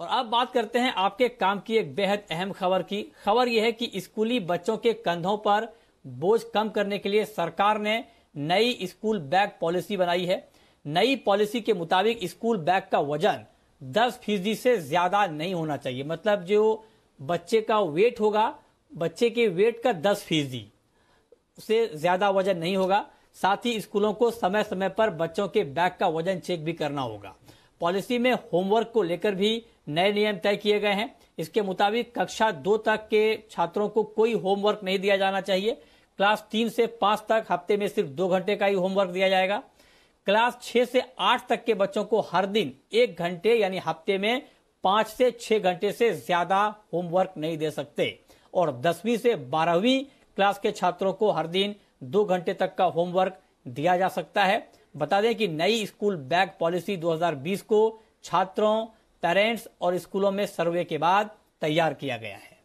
और अब बात करते हैं आपके काम की एक बेहद अहम खबर की खबर यह है कि स्कूली बच्चों के कंधों पर बोझ कम करने के लिए सरकार ने नई स्कूल बैग पॉलिसी बनाई है नई पॉलिसी के मुताबिक स्कूल बैग का वजन 10 फीसदी से ज्यादा नहीं होना चाहिए मतलब जो बच्चे का वेट होगा बच्चे के वेट का 10 फीसदी से ज्यादा वजन नहीं होगा साथ ही स्कूलों को समय समय पर बच्चों के बैग का वजन चेक भी करना होगा पॉलिसी में होमवर्क को लेकर भी नए नियम तय किए गए हैं इसके मुताबिक कक्षा दो तक के छात्रों को कोई होमवर्क नहीं दिया जाना चाहिए क्लास तीन से पांच तक हफ्ते में सिर्फ दो घंटे का ही होमवर्क दिया जाएगा क्लास छह से आठ तक के बच्चों को हर दिन एक घंटे यानी हफ्ते में पांच से छह घंटे से ज्यादा होमवर्क नहीं दे सकते और दसवीं से बारहवीं क्लास के छात्रों को हर दिन दो घंटे तक का होमवर्क दिया जा सकता है बता दें कि नई स्कूल बैग पॉलिसी 2020 को छात्रों पेरेंट्स और स्कूलों में सर्वे के बाद तैयार किया गया है